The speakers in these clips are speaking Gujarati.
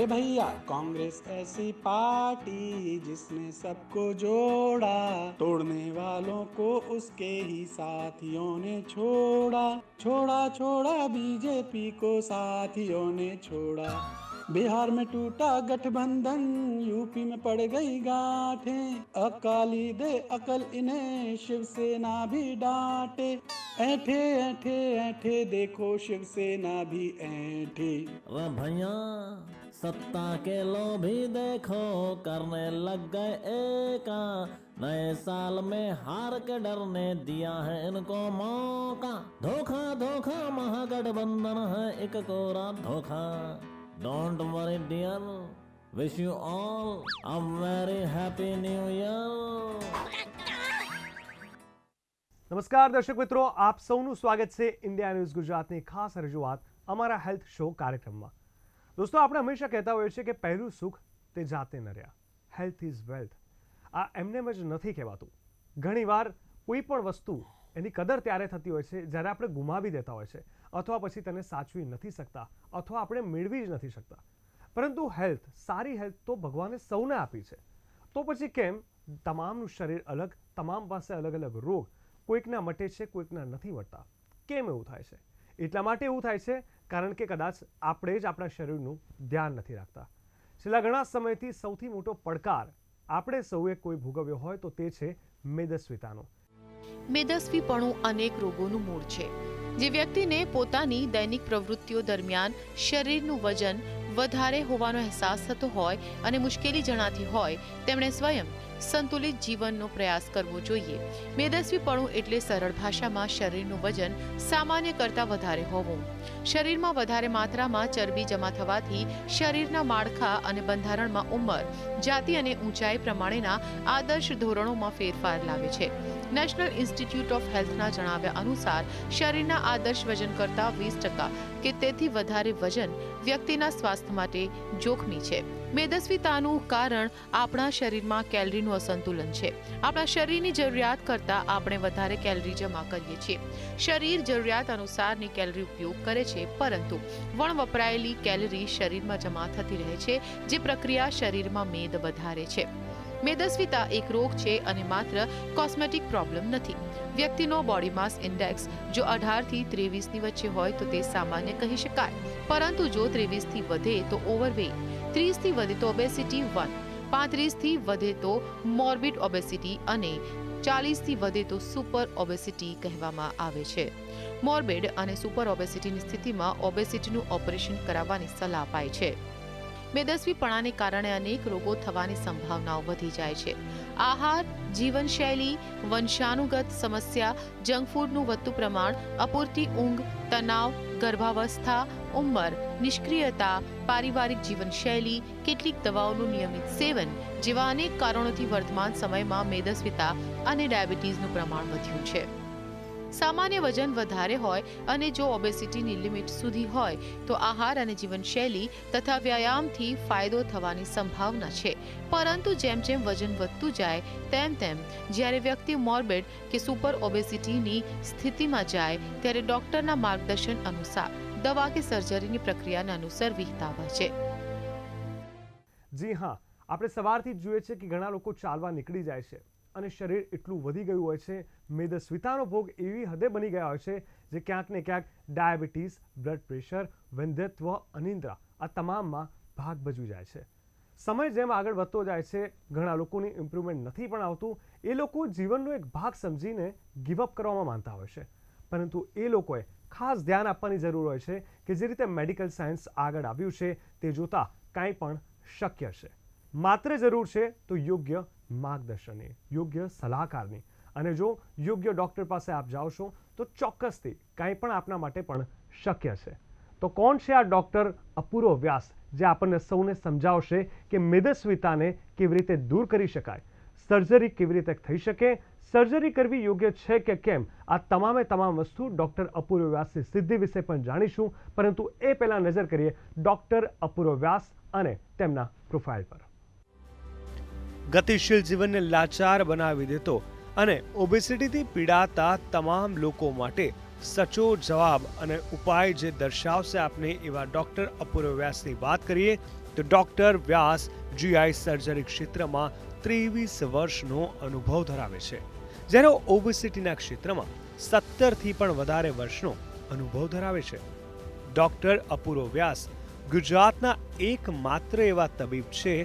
हे भैया कांग्रेस ऐसी पार्टी जिसने सबको जोड़ा तोड़ने वालों को उसके ही साथियों ने छोड़ा छोड़ा छोड़ा बीजेपी को साथियों ने छोड़ा बिहार में टूटा गठबंधन यूपी में पड़ गई गांठें अकाली दे अकल इन्हें शिवसेना भी डांटे ऐठे ऐठे ऐठे देखो शिवसेना भी ऐठे भैया सत्ता के लोभी देखो करने लग गए एका नए साल में हार के डरने दिया है इनको मौका धोखा धोखा महागठबंधन है एक कोरा धोखा don't worry dear wish you all a very happy new year નમસ્કાર દર્શક મિત્રો આપ સૌનું સ્વાગત છે ઇન્ડિયા ન્યૂઝ ગુજરાતની ખાસ રજૂઆત અમારા હેલ્થ શો કાર્યક્રમમાં દોસ્તો આપણે હંમેશા કહેતા હોઈએ છીએ કે પહેલું સુખ તે જાતે ન રહ્યા હેલ્થ ઇઝ વેલ્થ આ એમનેમ જ નથી કહેવાતું ઘણીવાર કોઈ પણ વસ્તુ એની કદર ત્યારે થતી હોય છે જ્યારે આપણે ગુમાવી દેતા હોય છે અથવા પછી તેને સાચવી નથી શકતા અથવા આપણે મેળવી જ નથી શકતા પરંતુ હેલ્થ સારી હેલ્થ તો ભગવાને સૌને આપી છે તો પછી કેમ તમામનું શરીર અલગ તમામ પાસે અલગ અલગ રોગ કોઈકના મટે છે કોઈકના નથી મટતા કેમ એવું થાય છે એટલા માટે એવું થાય છે કારણ કે કદાચ આપણે જ આપણા શરીરનું ધ્યાન નથી રાખતા છેલ્લા ઘણા સમયથી સૌથી મોટો પડકાર આપણે સૌએ કોઈ ભોગવ્યો હોય તો તે છે મેદસ્વીતાનો મેદસ્વીપણું અનેક રોગોનું મૂળ છે જે વ્યક્તિને પોતાની દૈનિક પ્રવૃત્તિઓ દરમિયાન શરીરનું વજન વધારે હોવાનો અહેસાસ થતો હોય અને મુશ્કેલી જણાતી હોય તેમણે સ્વયં સંતુલિત જીવનનો પ્રયાસ કરવો જોઈએ મેદસ્વીપણું એટલે સરળ ભાષામાં શરીરનું વજન સામાન્ય કરતાં વધારે હોવું શરીરમાં વધારે માત્રામાં ચરબી જમા થવાથી શરીરના માળખા અને બંધારણમાં ઉંમર જાતિ અને ઊંચાઈ પ્રમાણેના આદર્શ ધોરણોમાં ફેરફાર લાવે છે નેશનલ ઇન્સ્ટિટ્યૂટ ઓફ હેલ્થના જણાવ્યા અનુસાર શરીરના આદર્શ વજન કરતાં વીસ ટકા કે તેથી વધારે વજન વ્યક્તિના સ્વાસ્થ્ય માટે જોખમી છે મેદસ્વીતાનું કારણ આપણા શરીરમાં કેલરીનું અસંતુલન છે આપણા શરીરની જરૂરિયાત કરતાં આપણે વધારે કેલરી જમા કરીએ છીએ શરીર જરૂરિયાત અનુસારની કેલરી ઉપયોગ કરે છે પરંતુ વણ વપરાયેલી કેલરી શરીરમાં જમા થતી રહે છે જે પ્રક્રિયા શરીરમાં મેદ વધારે છે મેદસ્વીતા એક રોગ છે અને માત્ર કોસ્મેટિક પ્રોબ્લેમ નથી વ્યક્તિનો બોડી માસ ઇન્ડેક્સ જો અઢારથી ત્રેવીસની વચ્ચે હોય તો તે સામાન્ય કહી શકાય પરંતુ જો ત્રેવીસથી વધે તો ઓવરવેઇટ ત્રીસથી વધે તો ઓબેસિટી વન પાંત્રીસથી વધે તો મોર્બિડ ઓબેસિટી અને ચાલીસથી વધે તો સુપર ઓબેસિટી કહેવામાં આવે છે મોર્બિડ અને સુપર ઓબેસિટીની સ્થિતિમાં ઓબેસિટીનું ઓપરેશન કરાવવાની સલાહ અપાય છે બેદસવીપણાને કારણે અનેક રોગો થવાની સંભાવનાઓ વધી જાય છે આહાર જીવનશૈલી વંશાનુગત સમસ્યા જંક ફૂડનું વધતું પ્રમાણ અપૂરતી ઊંઘ તણાવ ગર્ભાવસ્થા ઉંમર નિષ્ક્રિયતા પારિવારિક જીવનશૈલી કેટલીક દવાઓનું નિયમિત સેવન જેવા અનેક કારણોથી વર્તમાન સમયમાં મેદસ્વીતા અને ડાયાબિટીસનું પ્રમાણ વધ્યું છે સામાન્ય વજન વધારે હોય અને જો ઓબેસિટીની લિમિટ સુધી હોય તો આહાર અને જીવનશૈલી તથા વ્યાયામથી ફાયદો થવાની સંભાવના છે પરંતુ જેમ જેમ વજન વધતું જાય તેમ તેમ જ્યારે વ્યક્તિ મોર્બેડ કે સુપર ઓબેસિટીની સ્થિતિમાં જાય ત્યારે ડોક્ટરના માર્ગદર્શન અનુસાર દવા કે સર્જરીની પ્રક્રિયાને અનુસરવી હોય છે જી હા આપણે સવારથી જ જોઈએ છે કે ઘણા લોકો ચાલવા નીકળી જાય છે અને શરીર એટલું વધી ગયું હોય છે મેદ મેદસ્વિતાનો ભોગ એવી હદે બની ગયા હોય છે જે ક્યાંક ને ક્યાંક ડાયાબિટીસ બ્લડ પ્રેશર વંધ્યત્વ અનિંદ્રા આ તમામમાં ભાગ ભજવી જાય છે સમય જેમ આગળ વધતો જાય છે ઘણા લોકોની ઇમ્પ્રુવમેન્ટ નથી પણ આવતું એ લોકો જીવનનો એક ભાગ સમજીને ગિવઅપ કરવામાં માનતા હોય છે પરંતુ એ લોકોએ ખાસ ધ્યાન આપવાની જરૂર હોય છે કે જે રીતે મેડિકલ સાયન્સ આગળ આવ્યું છે તે જોતાં કાંઈ પણ શક્ય છે માત્ર જરૂર છે તો યોગ્ય માર્ગદર્શનની યોગ્ય સલાહકારની અને જો યોગ્ય ડૉક્ટર પાસે આપ જાઓશો તો ચોક્કસથી કાંઈ પણ આપના માટે પણ શક્ય છે તો કોણ છે આ ડૉક્ટર અપૂરો વ્યાસ જે આપણને સૌને સમજાવશે કે મેદસ્વીતાને કેવી રીતે દૂર કરી શકાય સર્જરી કેવી રીતે થઈ શકે સર્જરી કરવી યોગ્ય છે કે કેમ આ તમામે તમામ વસ્તુ ડૉક્ટર અપૂર્વ વ્યાસની સિદ્ધિ વિશે પણ જાણીશું પરંતુ એ પહેલાં નજર કરીએ ડૉક્ટર અપૂર્વ વ્યાસ અને તેમના પ્રોફાઇલ પર ગતિશીલ જીવનને લાચાર બનાવી દેતો અને ઓબેસિટીથી પીડાતા તમામ લોકો માટે સચોટ જવાબ અને ઉપાય જે દર્શાવશે આપને એવા ડૉક્ટર અપૂર્વ વ્યાસની વાત કરીએ તો ડૉક્ટર વ્યાસ જીઆઈ સર્જરી ક્ષેત્રમાં ત્રેવીસ વર્ષનો અનુભવ ધરાવે છે જ્યારે ઓબેસિટીના ક્ષેત્રમાં સત્તરથી પણ વધારે વર્ષનો અનુભવ ધરાવે છે ડૉક્ટર અપૂર્વ વ્યાસ ગુજરાતના એકમાત્ર એવા તબીબ છે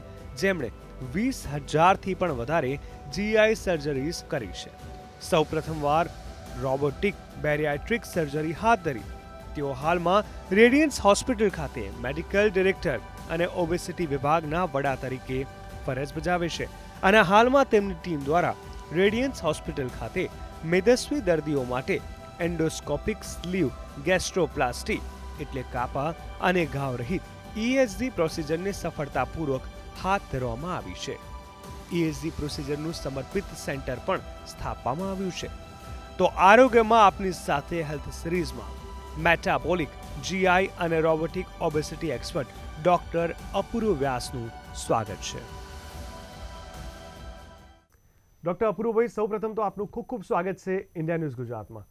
જેમણે વીસ હજારથી પણ વધારે જીઆઈ સર્જરીઝ કરી છે સૌ પ્રથમવાર રોબોટિક બેરિયાટ્રિક સર્જરી હાથ ધરી તેઓ હાલમાં રેડિયન્સ હોસ્પિટલ ખાતે મેડિકલ ડિરેક્ટર અને ઓબેસિટી વિભાગના વડા તરીકે ફરજ બજાવે છે અને હાલમાં તેમની ટીમ દ્વારા રેડિયન્સ હોસ્પિટલ ખાતે મેદસ્વી દર્દીઓ માટે એન્ડોસ્કોપિક સ્લીવ ગેસ્ટ્રોપ્લાસ્ટી એટલે કાપા અને ઘાવ રહિત ઈએસડી e પ્રોસિજરને સફળતાપૂર્વક હાથ ધરવામાં આવી છે ઈએસજી e પ્રોસિજરનું સમર્પિત સેન્ટર પણ સ્થાપવામાં આવ્યું છે તો આરોગ્યમાં આપની સાથે હેલ્થ સિરીઝમાં મેટાબોલિક જીઆઈ અને robotic obesity expert doctor Apurva વ્યાસનું સ્વાગત છે ડોક્ટર અપૂર્વભાઈ સૌપ્રથમ તો આપનું ખૂબ ખૂબ સ્વાગત છે ઇન્ડિયા ન્યૂઝ ગુજરાતમાં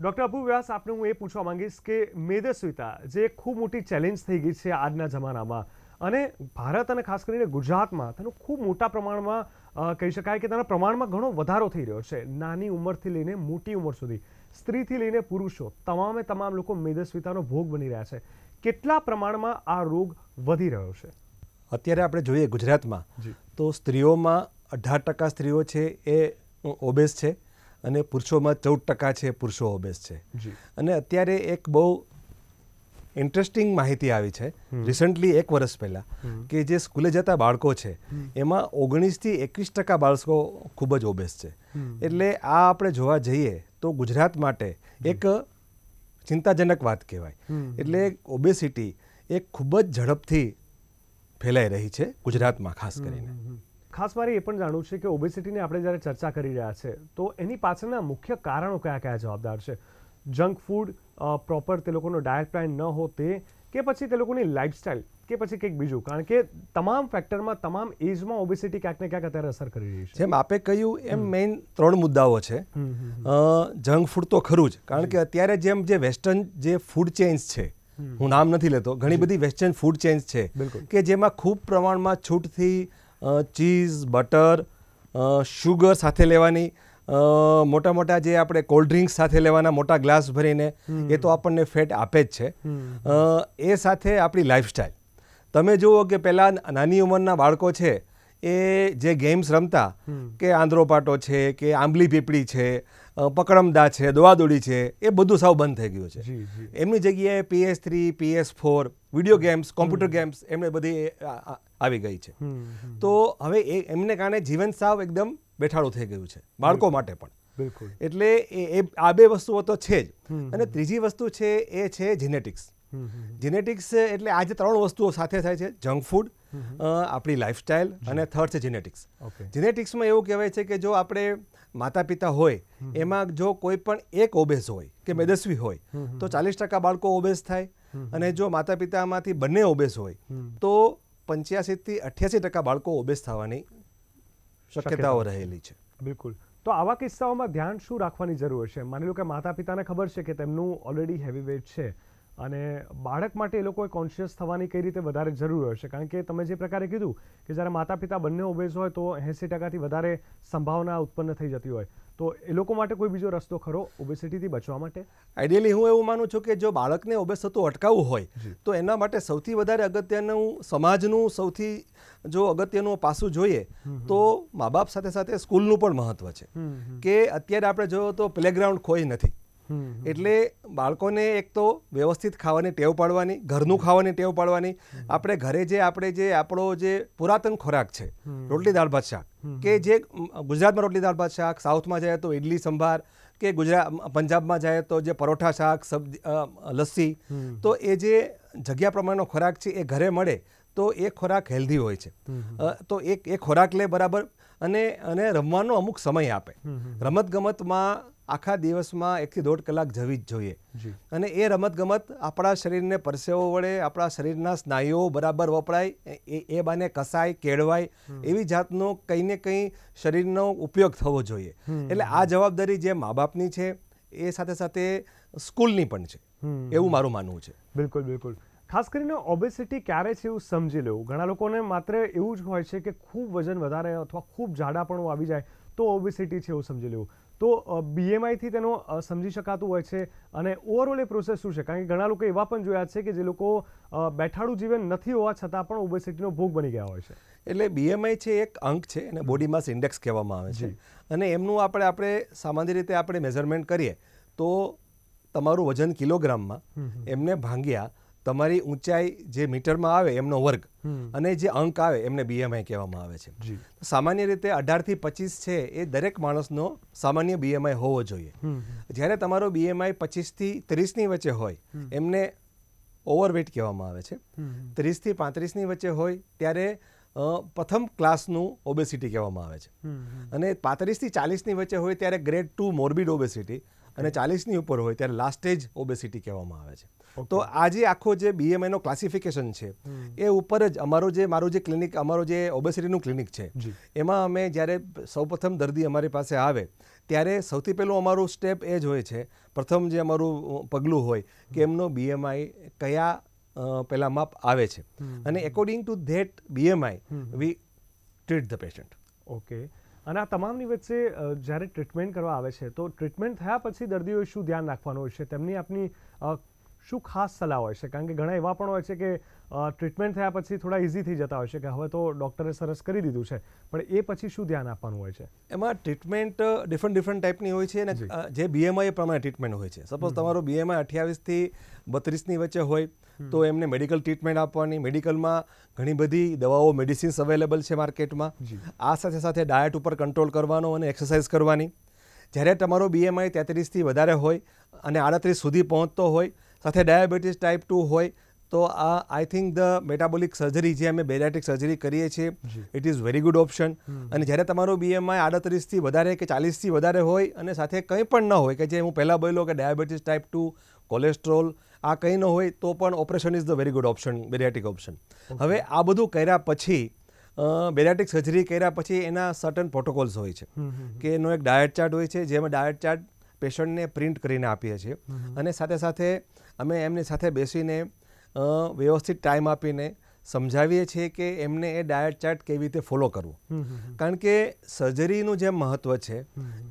ડૉક્ટર અપૂર્વ વ્યાસ આપને હું એ પૂછવા માંગીશ કે મેદસ્વીતા જે ખૂબ મોટી ચેલેન્જ થઈ ગઈ છે આજના જમાનામાં અને ભારત અને ખાસ કરીને ગુજરાતમાં તેનું ખૂબ મોટા પ્રમાણમાં કહી શકાય કે તેના પ્રમાણમાં ઘણો વધારો થઈ રહ્યો છે નાની ઉંમરથી લઈને મોટી ઉંમર સુધી સ્ત્રીથી લઈને પુરુષો તમામે તમામ લોકો મેદસ્વીતાનો ભોગ બની રહ્યા છે કેટલા પ્રમાણમાં આ રોગ વધી રહ્યો છે અત્યારે આપણે જોઈએ ગુજરાતમાં તો સ્ત્રીઓમાં અઢાર ટકા સ્ત્રીઓ છે એ ઓબેસ છે અને પુરુષોમાં ચૌદ ટકા છે પુરુષો ઓબેસ છે અને અત્યારે એક બહુ ઇન્ટરેસ્ટિંગ માહિતી આવી છે રિસન્ટલી એક વર્ષ પહેલા કે જે સ્કૂલે જતા બાળકો છે એમાં ઓગણીસથી એકવીસ ટકા બાળકો ખૂબ જ ઓબેસ છે એટલે આ આપણે જોવા જઈએ તો ગુજરાત માટે એક ચિંતાજનક વાત કહેવાય એટલે ઓબેસિટી એ ખૂબ જ ઝડપથી ફેલાઈ રહી છે ગુજરાતમાં ખાસ કરીને ખાસ મારે એ પણ જાણવું છે કે ઓબેસિટીની આપણે જ્યારે ચર્ચા કરી રહ્યા છે તો એની પાછળના મુખ્ય કારણો કયા કયા જવાબદાર છે જંક ફૂડ પ્રોપર તે લોકોનો ડાયટ પ્લાન ન હો તે કે પછી તે લોકોની લાઇફસ્ટાઇલ કે પછી કંઈક બીજું કારણ કે તમામ ફેક્ટરમાં તમામ એજમાં ઓબેસિટી ક્યાંક ને ક્યાંક અત્યારે અસર કરી રહી છે જેમ આપે કહ્યું એમ મેઇન ત્રણ મુદ્દાઓ છે જંક ફૂડ તો ખરું જ કારણ કે અત્યારે જેમ જે વેસ્ટર્ન જે ફૂડ ચેન્જ છે હું નામ નથી લેતો ઘણી બધી વેસ્ટર્ન ફૂડ ચેન્જ છે કે જેમાં ખૂબ પ્રમાણમાં છૂટથી ચીઝ બટર શુગર સાથે લેવાની મોટા મોટા જે આપણે કોલ્ડ ડ્રિંક્સ સાથે લેવાના મોટા ગ્લાસ ભરીને એ તો આપણને ફેટ આપે જ છે એ સાથે આપણી લાઈફસ્ટાઈલ તમે જુઓ કે પહેલાં નાની ઉંમરના બાળકો છે એ જે ગેમ્સ રમતા કે આંધ્રોપાટો છે કે આંબલી પીપળી છે પકડમદા છે દોડાદોડી છે એ બધું સાવ બંધ થઈ ગયું છે એમની જગ્યાએ PS three PS four video games computer games એમને બધી આવી ગઈ છે તો હવે એ એમને કારણે જીવન સાવ એકદમ બેઠાડું થઈ ગયું છે બાળકો માટે પણ બિલકુલ એટલે એ આ બે વસ્તુઓ તો છે જ અને ત્રીજી વસ્તુ છે એ છે જીનેટિક્સ જીનેટિક્સ એટલે આજે ત્રણ વસ્તુઓ સાથે થાય છે જંક ફૂડ આપણી લાઇફસ્ટાઇલ અને થર્ડ છે જીનેટિક્સ જીનેટિક્સમાં એવું કહેવાય છે કે જો આપણે માતા પિતા હોય એમાં જો કોઈ પણ એક ઓબેસ હોય કે મેદસ્વી હોય તો ચાલીસ ટકા બાળકો ઓબેસ થાય અને જો માતા પિતામાંથી બંને ઓબેસ હોય તો પંચ્યાસી થી અઠ્યાસી ટકા બાળકો ઓબેસ થવાની શક્યતાઓ રહેલી છે બિલકુલ તો આવા કિસ્સાઓમાં ધ્યાન શું રાખવાની જરૂર છે માની લો કે માતા પિતાને ખબર છે કે તેમનું ઓલરેડી હેવી વેટ છે અને બાળક માટે એ લોકોએ કોન્શિયસ થવાની કઈ રીતે વધારે જરૂર હશે કારણ કે તમે જે પ્રકારે કીધું કે જ્યારે માતા પિતા બંને ઓબેઝ હોય તો એંસી ટકાથી વધારે સંભાવના ઉત્પન્ન થઈ જતી હોય તો એ લોકો માટે કોઈ બીજો રસ્તો ખરો ઓબેસિટીથી બચવા માટે આઈડિયલી હું એવું માનું છું કે જો બાળકને ઓબેસ થતું અટકાવવું હોય તો એના માટે સૌથી વધારે અગત્યનું સમાજનું સૌથી જો અગત્યનું પાસું જોઈએ તો મા બાપ સાથે સાથે સ્કૂલનું પણ મહત્ત્વ છે કે અત્યારે આપણે જોયો તો પ્લેગ્રાઉન્ડ ખોઈ નથી એટલે બાળકોને એક તો વ્યવસ્થિત ખાવાની ટેવ પાડવાની ઘરનું ખાવાની ટેવ પાડવાની આપણે ઘરે જે આપણે જે આપણો જે પુરાતન ખોરાક છે રોટલી દાળ ભાત શાક કે જે ગુજરાતમાં રોટલી દાળ ભાત શાક સાઉથમાં જાય તો ઇડલી સંભાર કે ગુજરાત પંજાબમાં જાય તો જે પરોઠા શાક સબ્જી લસ્સી તો એ જે જગ્યા પ્રમાણેનો ખોરાક છે એ ઘરે મળે તો એ ખોરાક હેલ્ધી હોય છે તો એક એ ખોરાક લે બરાબર અને અને રમવાનો અમુક સમય આપે રમત ગમતમાં આખા દિવસમાં એકથી દોઢ કલાક જવી જ જોઈએ અને એ રમતગમત આપણા શરીરને પરસેવો વળે આપણા શરીરના સ્નાયુઓ બરાબર વપરાય એ એ બાને કસાય કેળવાય એવી જાતનો કંઈ ને કંઈ શરીરનો ઉપયોગ થવો જોઈએ એટલે આ જવાબદારી જે મા બાપની છે એ સાથે સાથે સ્કૂલની પણ છે એવું મારું માનવું છે બિલકુલ બિલકુલ ખાસ કરીને ઓબેસિટી ક્યારે છે એવું સમજી લેવું ઘણા લોકોને માત્ર એવું જ હોય છે કે ખૂબ વજન વધારે અથવા ખૂબ જાડાપણું આવી જાય તો ઓબેસિટી છે એવું સમજી લેવું તો બીએમઆઈથી તેનો સમજી શકાતું હોય છે અને ઓવરઓલ એ પ્રોસેસ શું છે કારણ કે ઘણા લોકો એવા પણ જોયા છે કે જે લોકો બેઠાડું જીવન નથી હોવા છતાં પણ ઓબેસિટીનો ભોગ બની ગયા હોય છે એટલે બીએમઆઈ છે એક અંક છે અને બોડી માસ ઇન્ડેક્સ કહેવામાં આવે છે અને એમનું આપણે આપણે સામાન્ય રીતે આપણે મેઝરમેન્ટ કરીએ તો તમારું વજન કિલોગ્રામમાં એમને ભાંગ્યા તમારી ઊંચાઈ જે મીટરમાં આવે એમનો વર્ગ અને જે અંક આવે એમને બીએમઆઈ કહેવામાં આવે છે સામાન્ય રીતે અઢાર થી પચીસ છે એ દરેક માણસનો સામાન્ય બીએમઆઈ હોવો જોઈએ જ્યારે તમારો બીએમઆઈ પચીસ પચીસથી ત્રીસની વચ્ચે હોય એમને ઓવરવેટ કહેવામાં આવે છે ત્રીસ થી પાંત્રીસ ની વચ્ચે હોય ત્યારે પ્રથમ ક્લાસનું ઓબેસિટી કહેવામાં આવે છે અને પાંત્રીસ થી ચાલીસ ની વચ્ચે હોય ત્યારે ગ્રેડ ટુ મોર્બિડ ઓબેસિટી અને ચાલીસની ઉપર હોય ત્યારે લાસ્ટેજ ઓબેસિટી કહેવામાં આવે છે તો આજે આખો જે બીએમઆઈનો ક્લાસિફિકેશન છે એ ઉપર જ અમારો જે મારો જે ક્લિનિક અમારો જે ઓબેસિટીનું ક્લિનિક છે એમાં અમે જ્યારે સૌપ્રથમ દર્દી અમારી પાસે આવે ત્યારે સૌથી પહેલું અમારું સ્ટેપ એ જ હોય છે પ્રથમ જે અમારું પગલું હોય કે એમનો બીએમઆઈ કયા પહેલાં માપ આવે છે અને according to that BMI we treat the patient okay અને આ તમામની વચ્ચે જ્યારે ટ્રીટમેન્ટ કરવા આવે છે તો ટ્રીટમેન્ટ થયા પછી દર્દીઓ શું ધ્યાન રાખવાનું હોય છે તેમની આપની શું ખાસ સલાહ હોય છે કારણ કે ઘણા એવા પણ હોય છે કે ટ્રીટમેન્ટ થયા પછી થોડા ઇઝી થઈ જતા હોય છે કે હવે તો ડૉક્ટરે સરસ કરી દીધું છે પણ એ પછી શું ધ્યાન આપવાનું હોય છે એમાં ટ્રીટમેન્ટ ડિફરન્ટ ડિફરન્ટ ટાઈપની હોય છે અને જે બીએમઆઈ પ્રમાણે ટ્રીટમેન્ટ હોય છે સપોઝ તમારો બીએમઆઈ અઠ્યાવીસથી બત્રીસની વચ્ચે હોય તો એમને મેડિકલ ટ્રીટમેન્ટ આપવાની મેડિકલમાં ઘણી બધી દવાઓ મેડિસિન્સ અવેલેબલ છે માર્કેટમાં આ સાથે સાથે ડાયટ ઉપર કંટ્રોલ કરવાનો અને એક્સરસાઇઝ કરવાની જ્યારે તમારો બીએમઆઈ તેત્રીસથી વધારે હોય અને આડત્રીસ સુધી પહોંચતો હોય સાથે ડાયાબિટીસ ટાઈપ ટુ હોય તો આ I think the metabolic surgery જે અમે બેરાટિક સર્જરી કરીએ છીએ it is very good option અને જ્યારે તમારું બીએમઆઈ આડત્રીસથી વધારે કે ચાલીસથી વધારે હોય અને સાથે કંઈ પણ ન હોય કે જે હું પહેલાં બોલ્યો કે ડાયાબિટીસ ટાઈપ ટુ કોલેસ્ટ્રોલ આ કંઈ ન હોય તો પણ operation is the very good option bariatric option હવે આ બધું કર્યા પછી બેરિયાટિક સર્જરી કર્યા પછી એના સર્ટન પ્રોટોકોલ્સ હોય છે કે એનો એક ડાયટ ચાર્ટ હોય છે જેમાં ડાયટ ચાર્ટ પેશન્ટને પ્રિન્ટ કરીને આપીએ છીએ અને સાથે સાથે અમે એમની સાથે બેસીને વ્યવસ્થિત ટાઈમ આપીને સમજાવીએ છીએ કે એમને એ ડાયટ ચાર્ટ કેવી રીતે ફોલો કરવું કારણ કે સર્જરીનું જે મહત્વ છે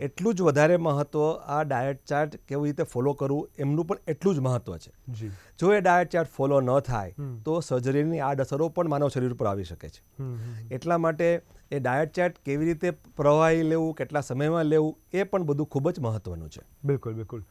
એટલું જ વધારે મહત્વ આ ડાયટ ચાર્ટ કેવી રીતે ફોલો કરવું એમનું પણ એટલું જ મહત્વ છે જો એ ડાયટ ચાર્ટ ફોલો ન થાય તો સર્જરીની આડઅસરો પણ માનવ શરીર ઉપર આવી શકે છે એટલા માટે એ ડાયટ ચાર્ટ કેવી રીતે પ્રવાહી લેવું કેટલા સમયમાં લેવું એ પણ બધું ખૂબ જ મહત્વનું છે બિલકુલ બિલકુલ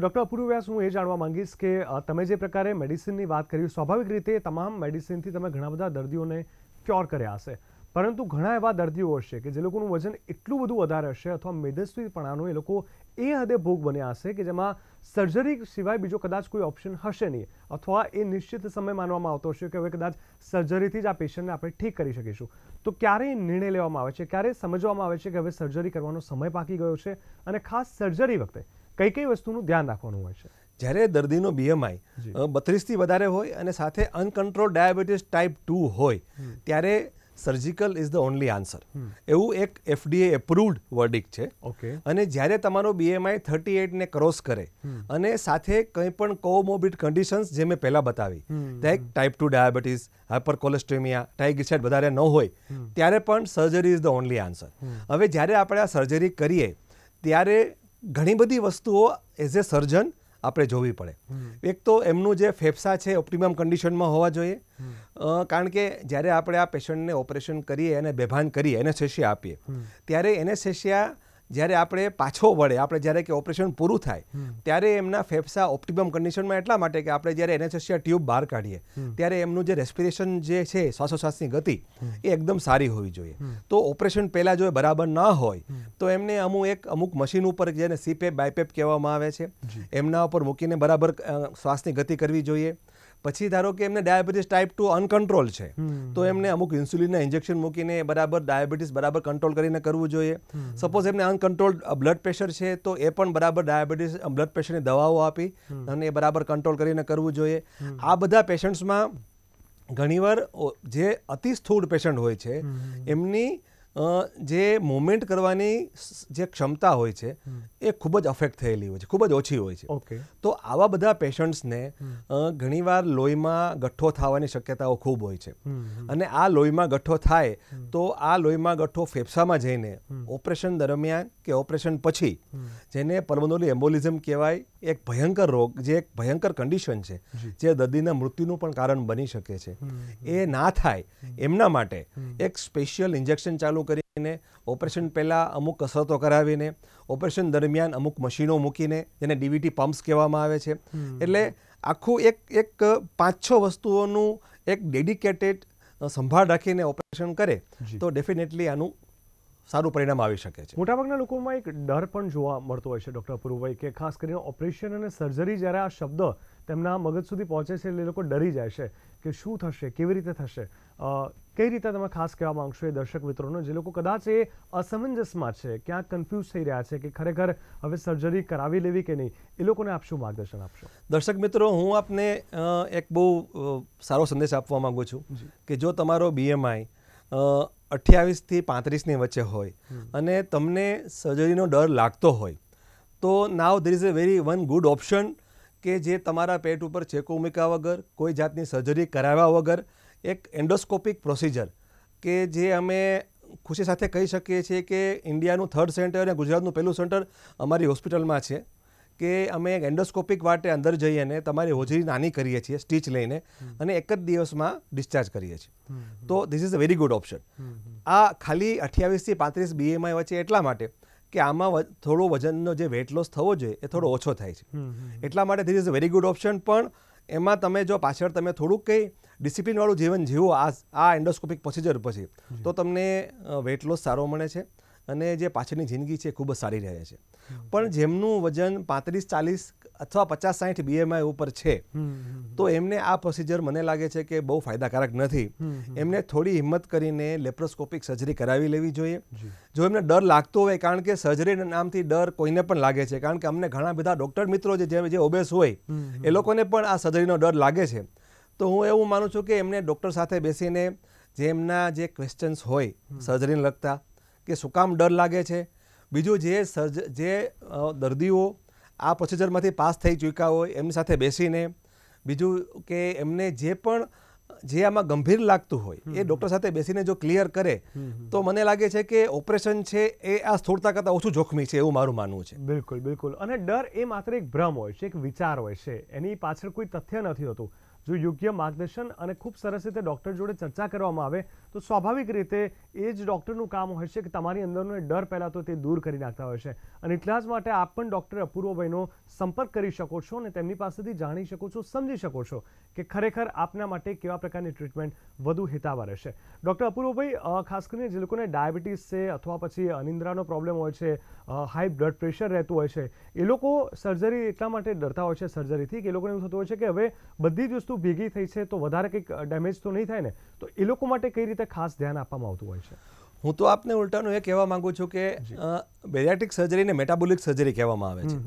ડૉક્ટર અપૂર્વ વ્યાસ હું એ જાણવા માંગીશ કે તમે જે પ્રકારે મેડિસિનની વાત કરી સ્વાભાવિક રીતે તમામ મેડિસિનથી તમે ઘણા બધા દર્દીઓને ક્યોર કર્યા હશે પરંતુ ઘણા એવા દર્દીઓ હશે કે જે લોકોનું વજન એટલું બધું વધારે હશે અથવા મેદસ્વીપણાનો એ લોકો એ હદે ભોગ બન્યા હશે કે જેમાં સર્જરી સિવાય બીજો કદાચ કોઈ ઓપ્શન હશે નહીં અથવા એ નિશ્ચિત સમય માનવામાં આવતો હશે કે હવે કદાચ સર્જરીથી જ આ પેશન્ટને આપણે ઠીક કરી શકીશું તો ક્યારે નિર્ણય લેવામાં આવે છે ક્યારે સમજવામાં આવે છે કે હવે સર્જરી કરવાનો સમય પાકી ગયો છે અને ખાસ સર્જરી વખતે કઈ કઈ વસ્તુનું ધ્યાન રાખવાનું હોય છે જ્યારે દર્દીનો બીએમઆઈ બત્રીસથી વધારે હોય અને સાથે અનકન્ટ્રોલ ડાયાબિટીસ ટાઈપ ટુ હોય ત્યારે surgical is the only answer એવું એક એફડીએ એપ્રુવડ વર્ડિક છે ઓકે અને જ્યારે તમારો બીએમઆઈ થર્ટી એટને ક્રોસ કરે અને સાથે કંઈ પણ કોમોબિટ કન્ડિશન્સ જે મેં પહેલાં બતાવી like type two diabetes hyper cholesterolaemia triglyceride વધારે ન હોય ત્યારે પણ surgery is the only answer હવે જ્યારે આપણે આ સર્જરી કરીએ ત્યારે ઘણી બધી વસ્તુઓ એઝ એ સર્જન આપણે જોવી પડે એક તો એમનું જે ફેફસા છે ઓપ્ટિમમ કન્ડિશનમાં હોવા જોઈએ કારણ કે જ્યારે આપણે આ પેશન્ટને ઓપરેશન કરીએ એને બેભાન કરીએ એનેસ્થેશિયા આપીએ ત્યારે એનેસ્થેશિયા જ્યારે આપણે પાછો વળે આપણે જ્યારે કે ઓપરેશન પૂરું થાય ત્યારે એમના ફેફસા ઓપ્ટિમમ કન્ડિશનમાં એટલા માટે કે આપણે જ્યારે એનેસ્થેસિયા ટ્યુબ બહાર કાઢીએ ત્યારે એમનું જે રેસ્પિરેશન જે છે શ્વાસોશ્વાસની ગતિ એ એકદમ સારી હોવી જોઈએ તો ઓપરેશન પહેલાં જો એ બરાબર ન હોય તો એમને અમુક એક અમુક મશીન ઉપર જેને સીપેપ બાયપેપ કહેવામાં આવે છે એમના ઉપર મૂકીને બરાબર શ્વાસની ગતિ કરવી જોઈએ પછી ધારો કે એમને ડાયાબિટીસ ટાઈપ ટુ અનકન્ટ્રોલ છે તો એમને અમુક ઇન્સ્યુલિનના ઇન્જેક્શન મૂકીને બરાબર ડાયાબિટીસ બરાબર કંટ્રોલ કરીને કરવું જોઈએ સપોઝ એમને અનકન્ટ્રોલ બ્લડ પ્રેશર છે તો એ પણ બરાબર ડાયાબિટીસ બ્લડ પ્રેશરની દવાઓ આપી અને એ બરાબર કંટ્રોલ કરીને કરવું જોઈએ આ બધા પેશન્ટ્સમાં ઘણીવાર જે અતિ સ્થૂળ પેશન્ટ હોય છે એમની જે મુવમેન્ટ કરવાની જે ક્ષમતા હોય છે એ ખૂબ જ અફેક્ટ થયેલી હોય છે ખૂબ જ ઓછી હોય છે ઓકે તો આવા બધા પેશન્ટ્સને ઘણીવાર લોહીમાં ગઠ્ઠો થવાની શક્યતાઓ ખૂબ હોય છે અને આ લોહીમાં ગઠ્ઠો થાય તો આ લોહીમાં ગઠ્ઠો ફેફસામાં જઈને ઓપરેશન દરમિયાન કે ઓપરેશન પછી જેને પલ્મોનરી એમ્બોલિઝમ કહેવાય એક ભયંકર રોગ જે એક ભયંકર કન્ડિશન છે જે દર્દીના મૃત્યુનું પણ કારણ બની શકે છે એ ના થાય એમના માટે એક સ્પેશિયલ ઇન્જેક્શન ચાલુ ને ઓપરેશન પહેલાં અમુક કસરતો કરાવીને ઓપરેશન દરમિયાન અમુક મશીનો મૂકીને જેને ડીવીટી પમ્પ્સ કહેવામાં આવે છે એટલે આખું એક એક પાંચ છ વસ્તુઓનું એક ડેડિકેટેડ સંભાળ રાખીને ઓપરેશન કરે તો ડેફિનેટલી આનું સારું પરિણામ આવી શકે છે મોટાભાગના લોકોમાં એક ડર પણ જોવા મળતો હોય છે ડૉક્ટર અપૂર્વભાઈ કે ખાસ કરીને ઓપરેશન અને સર્જરી જ્યારે આ શબ્દ તેમના મગજ સુધી પહોંચે છે એટલે એ લોકો ડરી જાય છે કે શું થશે કેવી રીતે થશે કઈ રીતે તમે ખાસ કહેવા માગશો એ દર્શક મિત્રોનો જે લોકો કદાચ એ અસમંજસમાં છે ક્યાંક કન્ફ્યુઝ થઈ રહ્યા છે કે ખરેખર હવે સર્જરી કરાવી લેવી કે નહીં એ લોકોને આપ શું માર્ગદર્શન આપશો દર્શક મિત્રો હું આપને એક બહુ સારો સંદેશ આપવા માગું છું કે જો તમારો બીએમઆઈ અઠ્યાવીસથી પાંત્રીસની વચ્ચે હોય અને તમને સર્જરીનો ડર લાગતો હોય તો now there is a very one good option કે જે તમારા પેટ ઉપર છેકો મૂક્યા વગર કોઈ જાતની સર્જરી કરાવ્યા વગર એક એન્ડોસ્કોપિક પ્રોસિજર કે જે અમે ખુશી સાથે કહી શકીએ છીએ કે ઇન્ડિયાનું થર્ડ સેન્ટર અને ગુજરાતનું પહેલું સેન્ટર અમારી હોસ્પિટલમાં છે કે અમે એન્ડોસ્કોપિક માટે અંદર જઈએ અને તમારી હોજરી નાની કરીએ છીએ સ્ટીચ લઈને અને એક જ દિવસમાં ડિસ્ચાર્જ કરીએ છીએ તો this is a very good option આ ખાલી અઠ્યાવીસથી પાંત્રીસ બીએમઆઈ વચ્ચે એટલા માટે કે આમાં થોડો વજનનો જે વેટ લોસ થવો જોઈએ એ થોડો ઓછો થાય છે એટલા માટે this is very good option પણ એમાં તમે જો પાછળ તમે થોડુંક કંઈ ડિસિપ્લિનવાળું જીવન જીવો આ આ એન્ડોસ્કોપિક પ્રોસિજર પછી તો તમને વેટ લોસ સારો મળે છે અને જે પાછળની જિંદગી છે ખૂબ જ સારી રહે છે પણ જેમનું વજન પાંત્રીસ ચાલીસ અથવા પચાસ સાહીઠ બીએમઆઈ ઉપર છે તો એમને આ પ્રોસિજર મને લાગે છે કે બહુ ફાયદાકારક નથી એમને થોડી હિંમત કરીને લેપ્રોસ્કોપિક સર્જરી કરાવી લેવી જોઈએ જો એમને ડર લાગતો હોય કારણ કે સર્જરીના નામથી ડર કોઈને પણ લાગે છે કારણ કે અમને ઘણા બધા ડૉક્ટર મિત્રો જે જે ઓબેસ હોય એ લોકોને પણ આ સર્જરીનો ડર લાગે છે તો હું એવું માનું છું કે એમને ડૉક્ટર સાથે બેસીને જે એમના જે ક્વેશ્ચન્સ હોય સર્જરીને લગતા કે શું કામ ડર લાગે છે બીજું જે સર્જ જે દર્દીઓ આ પ્રોસિજરમાંથી પાસ થઈ ચૂક્યા હોય એમની સાથે બેસીને બીજું કે એમને જે પણ જે આમાં ગંભીર લાગતું હોય એ ડૉક્ટર સાથે બેસીને જો ક્લિયર કરે તો મને લાગે છે કે ઓપરેશન છે એ આ સ્થૂળતા કરતાં ઓછું જોખમી છે એવું મારું માનવું છે બિલકુલ બિલકુલ અને ડર એ માત્ર એક ભ્રમ હોય છે એક વિચાર હોય છે એની પાછળ કોઈ તથ્ય નથી હોતું જો યોગ્ય માર્ગદર્શન અને ખૂબ સરસ રીતે ડૉક્ટર જોડે ચર્ચા કરવામાં આવે તો સ્વાભાવિક રીતે એ જ ડૉક્ટરનું કામ હોય છે કે તમારી અંદરનો ડર પહેલાં તો તે દૂર કરી નાખતા હોય છે અને એટલા જ માટે આપ પણ ડૉક્ટર અપૂર્વભાઈનો સંપર્ક કરી શકો છો અને તેમની પાસેથી જાણી શકો છો સમજી શકો છો કે ખરેખર આપના માટે કેવા પ્રકારની ટ્રીટમેન્ટ વધુ હિતાવર રહેશે ડૉક્ટર અપૂર્વભાઈ ખાસ કરીને જે લોકોને ડાયાબિટીસ છે અથવા પછી અનિંદ્રાનો પ્રોબ્લેમ હોય છે હાઈ બ્લડ પ્રેશર રહેતું હોય છે એ લોકો સર્જરી એટલા માટે ડરતા હોય છે સર્જરીથી કે એ લોકોને એવું થતું હોય છે કે હવે બધી જ વસ્તુ વસ્તુ ભેગી થઈ છે તો વધારે કંઈક ડેમેજ તો નહીં થાય ને તો એ લોકો માટે કઈ રીતે ખાસ ધ્યાન આપવામાં આવતું હોય છે હું તો આપને ઉલટાનું એ કહેવા માંગુ છું કે બેરિયાટિક સર્જરીને મેટાબોલિક સર્જરી કહેવામાં આવે છે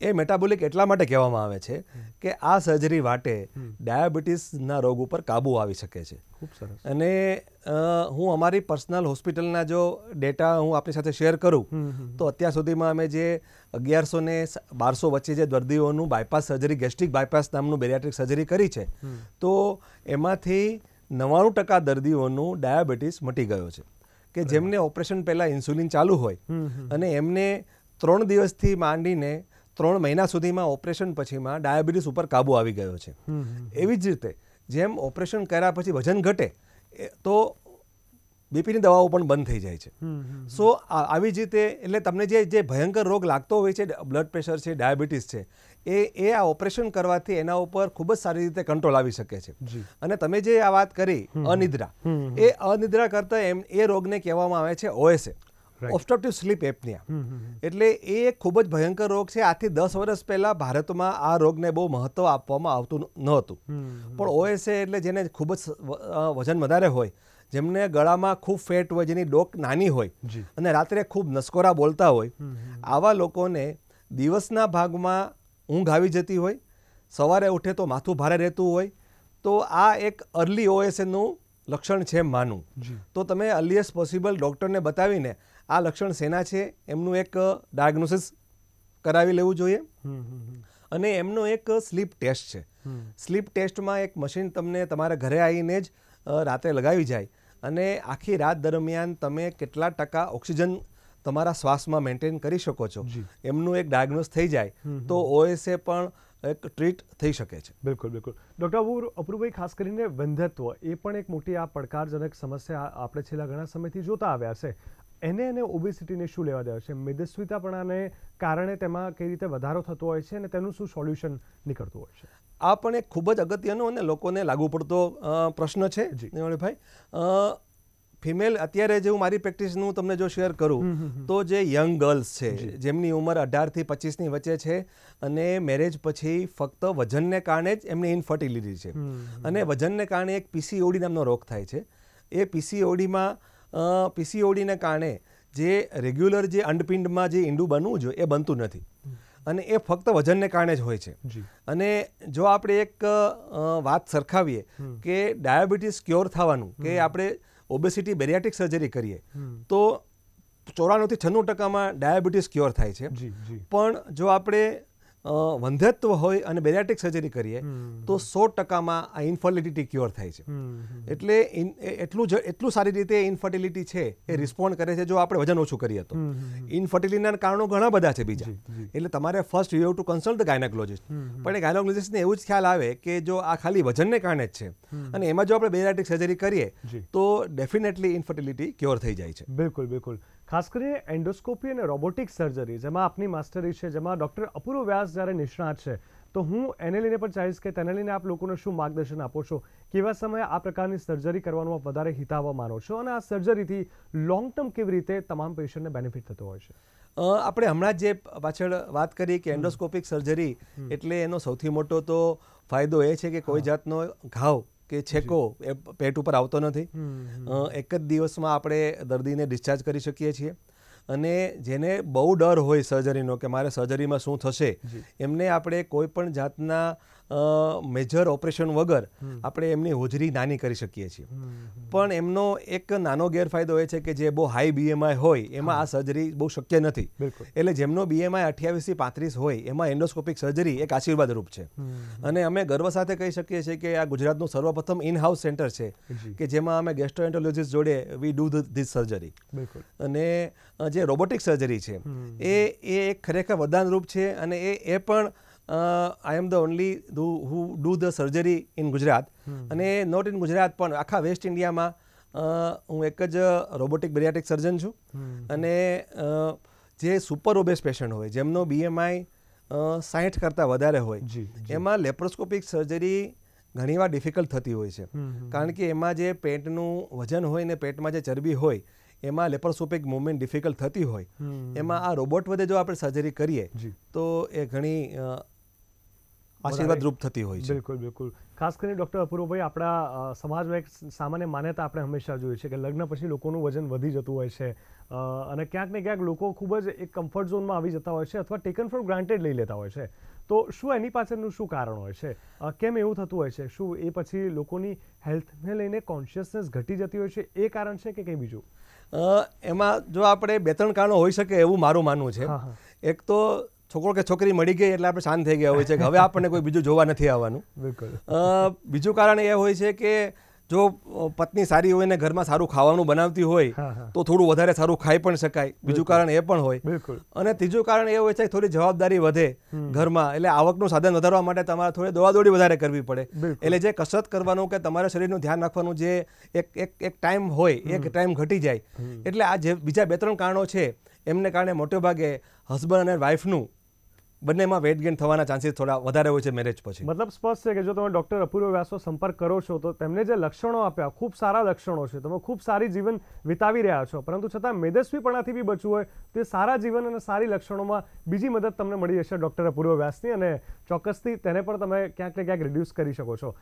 એ મેટાબોલિક એટલા માટે કહેવામાં આવે છે કે આ સર્જરી વાટે ડાયાબિટીસના રોગ ઉપર કાબુ આવી શકે છે ખૂબ સરસ અને હું અમારી પર્સનલ હોસ્પિટલના જો ડેટા હું આપની સાથે શેર કરું તો અત્યાર સુધીમાં અમે જે અગિયારસો ને બારસો વચ્ચે જે દર્દીઓનું બાયપાસ સર્જરી ગેસ્ટ્રિક બાયપાસ નામનું બેરિયાટ્રિક સર્જરી કરી છે તો એમાંથી નવ્વાણું ટકા દર્દીઓનું ડાયાબિટીસ મટી ગયો છે કે જેમને ઓપરેશન પહેલાં ઇન્સ્યુલિન ચાલુ હોય અને એમને ત્રણ દિવસથી માંડીને ત્રણ મહિના સુધીમાં ઓપરેશન પછીમાં ડાયાબિટીસ ઉપર કાબુ આવી ગયો છે એવી જ રીતે જેમ ઓપરેશન કર્યા પછી વજન ઘટે તો બીપીની દવાઓ પણ બંધ થઈ જાય છે સો આવી જ રીતે એટલે તમને જે જે ભયંકર રોગ લાગતો હોય છે બ્લડ પ્રેશર છે ડાયાબિટીસ છે એ એ આ ઓપરેશન કરવાથી એના ઉપર ખૂબ જ સારી રીતે કંટ્રોલ આવી શકે છે અને તમે જે આ વાત કરી અનિદ્રા એ અનિદ્રા કરતા એમ એ રોગને કહેવામાં આવે છે ઓએસએ ઓબ્સ્ટ્રક્ટિવ સ્લીપ એપનિયા એટલે એ ખૂબ જ ભયંકર રોગ છે આથી દસ વર્ષ પહેલાં ભારતમાં આ રોગને બહુ મહત્ત્વ આપવામાં આવતું નહોતું પણ ઓએસએ એટલે જેને ખૂબ જ વજન વધારે હોય જેમને ગળામાં ખૂબ ફેટ હોય જેની ડોક નાની હોય અને રાત્રે ખૂબ નસકોરા બોલતા હોય આવા લોકોને દિવસના ભાગમાં ઊંઘ આવી જતી હોય સવારે ઉઠે તો માથું ભારે રહેતું હોય તો આ એક અર્લી ઓએસએનું લક્ષણ છે માનું તો તમે અર્લીએસ્ટ પોસિબલ ડૉક્ટરને બતાવીને આ લક્ષણ શેના છે એમનું એક ડાયગ્નોસિસ કરાવી લેવું જોઈએ અને એમનો એક સ્લીપ ટેસ્ટ છે સ્લીપ ટેસ્ટમાં એક મશીન તમને તમારા ઘરે આવીને જ રાતે લગાવી જાય અને આખી રાત દરમિયાન તમે કેટલા ટકા ઓક્સિજન તમારા શ્વાસમાં મેન્ટેન કરી શકો છો એમનું એક ડાયગ્નોસ થઈ જાય તો ઓએસએ પણ એક ટ્રીટ થઈ શકે છે બિલકુલ બિલકુલ ડૉક્ટર અબુ અપરુભાઈ ખાસ કરીને વંધ્યત્વ એ પણ એક મોટી આ પડકારજનક સમસ્યા આપણે છેલ્લા ઘણા સમયથી જોતા આવ્યા છે એને અને ઓબેસિટીને શું લેવા દેવા છે મેદસ્વીતાપણાને કારણે તેમાં કઈ રીતે વધારો થતો હોય છે અને તેનું શું સોલ્યુશન નીકળતું હોય છે આ પણ એક ખૂબ જ અગત્યનો અને લોકોને લાગુ પડતો પ્રશ્ન છે ભાઈ ફિમેલ અત્યારે જે હું મારી પ્રેક્ટિસનું તમને જો શેર કરું તો જે યંગ ગર્લ્સ છે જેમની ઉંમર અઢારથી પચીસની વચ્ચે છે અને મેરેજ પછી ફક્ત વજનને કારણે જ એમને ઇન્ફર્ટિલિટી છે અને વજનને કારણે એક પીસીઓડી નામનો રોગ થાય છે એ પીસીઓડીમાં પીસીઓડીને કારણે જે રેગ્યુલર જે અંડપિંડમાં જે ઈંડું બનવું જોઈએ એ બનતું નથી અને એ ફક્ત વજનને કારણે જ હોય છે અને જો આપણે એક વાત સરખાવીએ કે ડાયાબિટીસ ક્યોર થવાનું કે આપણે ઓબેસિટી બેરિયાટિક સર્જરી કરીએ તો ચોરાણુંથી છન્નું ટકામાં ડાયાબિટીસ ક્યોર થાય છે પણ જો આપણે વંધ્યત્વ હોય અને બેરિયાટિક સર્જરી કરીએ તો સો ટકામાં આ ઇન્ફર્ટિલિટી ક્યોર થાય છે એટલે એટલું એટલું સારી રીતે ઇન્ફર્ટિલિટી છે એ રિસ્પોન્ડ કરે છે જો આપણે વજન ઓછું કરીએ તો ઇન્ફર્ટિલિટીના કારણો ઘણા બધા છે બીજા એટલે તમારે first you have to consult the gynaecologist પણ એ ગાયનેકોલોજિસ્ટને એવું જ ખ્યાલ આવે કે જો આ ખાલી વજનને કારણે જ છે અને એમાં જો આપણે બેરિયાટિક સર્જરી કરીએ તો ડેફિનેટલી ઇન્ફર્ટિલિટી ક્યોર થઈ જાય છે બિલકુલ બિલકુલ ખાસ કરીને એન્ડોસ્કોપી અને રોબોટિક સર્જરી જેમાં આપની માસ્ટરી છે જેમાં ડૉક્ટર અપૂર્વ વ્યાસ જ્યારે નિષ્ણાત છે તો હું એને લઈને પણ ચાહીશ કે તેને લઈને આપ લોકોને શું માર્ગદર્શન આપો છો કેવા સમયે આ પ્રકારની સર્જરી કરવાનું વધારે હિતાવવા માનો છો અને આ સર્જરીથી લોંગ ટર્મ કેવી રીતે તમામ પેશન્ટને બેનિફિટ થતો હોય છે આપણે હમણાં જે પાછળ વાત કરી કે એન્ડોસ્કોપિક સર્જરી એટલે એનો સૌથી મોટો તો ફાયદો એ છે કે કોઈ જાતનો ઘાવ કે છેકો એ પેટ ઉપર આવતો નથી એક જ દિવસમાં આપણે દર્દીને ડિસ્ચાર્જ કરી શકીએ છીએ અને જેને બહુ ડર હોય સર્જરીનો કે મારે સર્જરીમાં શું થશે એમને આપણે કોઈ પણ જાતના મેજર ઓપરેશન વગર આપણે એમની હોજરી નાની કરી શકીએ છીએ પણ એમનો એક નાનો ગેરફાયદો એ છે કે જે બહુ હાઈ બીએમઆઈ હોય એમાં આ સર્જરી બહુ શક્ય નથી એટલે જેમનો બીએમઆઈ અઠ્યાવીસથી પાંત્રીસ હોય એમાં એન્ડોસ્કોપિક સર્જરી એક આશીર્વાદ રૂપ છે અને અમે ગર્વ સાથે કહી શકીએ છીએ કે આ ગુજરાતનું સર્વપ્રથમ ઇનહાઉસ સેન્ટર છે કે જેમાં અમે ગેસ્ટ્રોએન્ટોલોજીસ્ટ જોડે વી ડુ ધીસ સર્જરી અને જે રોબોટિક સર્જરી છે એ એ એક ખરેખર વરદાન રૂપ છે અને એ એ પણ uh, I am the only do who do the surgery in Gujarat અને નોટ ઇન ગુજરાત પણ આખા વેસ્ટ ઇન્ડિયામાં હું એક જ રોબોટિક બેરિયાટિક સર્જન છું અને જે સુપર ઓબેસ પેશન્ટ હોય જેમનો બીએમઆઈ સાઠ કરતાં વધારે હોય એમાં લેપ્રોસ્કોપિક સર્જરી ઘણીવાર ડિફિકલ્ટ થતી હોય છે કારણ કે એમાં જે પેટનું વજન હોય ને પેટમાં જે ચરબી હોય એમાં લેપ્રોસ્કોપિક મુવમેન્ટ ડિફિકલ્ટ થતી હોય એમાં આ રોબોટ વધે જો આપણે સર્જરી કરીએ તો એ ઘણી આશીર્વાદ રૂપ થતી હોય છે બિલકુલ બિલકુલ ખાસ કરીને ડૉક્ટર અપૂર્વભાઈ આપણા સમાજમાં એક સામાન્ય માન્યતા આપણે હંમેશા જોઈએ છે કે લગ્ન પછી લોકોનું વજન વધી જતું હોય છે અને ક્યાંક ને ક્યાંક લોકો ખૂબ જ એક કમ્ફર્ટ ઝોનમાં આવી જતા હોય છે અથવા ટેકન ફોર ગ્રાન્ટેડ લઈ લેતા હોય છે તો શું એની પાછળનું શું કારણ હોય છે કેમ એવું થતું હોય છે શું એ પછી લોકોની હેલ્થને લઈને કોન્શિયસનેસ ઘટી જતી હોય છે એ કારણ છે કે કંઈ બીજું એમાં જો આપણે બે ત્રણ કારણો હોઈ શકે એવું મારું માનવું છે એક તો છોકરો કે છોકરી મળી ગઈ એટલે આપણે શાંત થઈ ગયા હોય છે કે હવે આપણને કોઈ બીજું જોવા નથી આવવાનું બિલકુલ બીજું કારણ એ હોય છે કે જો પત્ની સારી હોય ને ઘરમાં સારું ખાવાનું બનાવતી હોય તો થોડું વધારે સારું ખાઈ પણ શકાય બીજું કારણ એ પણ હોય અને ત્રીજું કારણ એ હોય છે કે થોડી જવાબદારી વધે ઘરમાં એટલે આવકનું સાધન વધારવા માટે તમારે થોડી દોડાદોડી વધારે કરવી પડે એટલે જે કસરત કરવાનું કે તમારા શરીરનું ધ્યાન રાખવાનું જે એક એક એક ટાઈમ હોય એક ટાઈમ ઘટી જાય એટલે આ જે બીજા બે ત્રણ કારણો છે એમને કારણે મોટે ભાગે હસબન્ડ અને વાઇફનું બંનેમાં વેટ ગેઇન થવાના ચાન્સીસ થોડા વધારે હોય છે મેરેજ પછી મતલબ સ્પષ્ટ છે કે જો તમે ડૉક્ટર અપૂર્વ વ્યાસનો સંપર્ક કરો છો તો તેમને જે લક્ષણો આપ્યા ખૂબ સારા લક્ષણો છે તમે ખૂબ સારી જીવન વિતાવી રહ્યા છો પરંતુ છતાં મેદસ્વીપણાથી બી બચવું હોય તે સારા જીવન અને સારી લક્ષણોમાં બીજી મદદ તમને મળી જશે ડૉક્ટર અપૂર્વ વ્યાસની અને ચોક્કસથી તેને પણ તમે ક્યાંક ને ક્યાંક રિડ્યુસ કરી શકો છો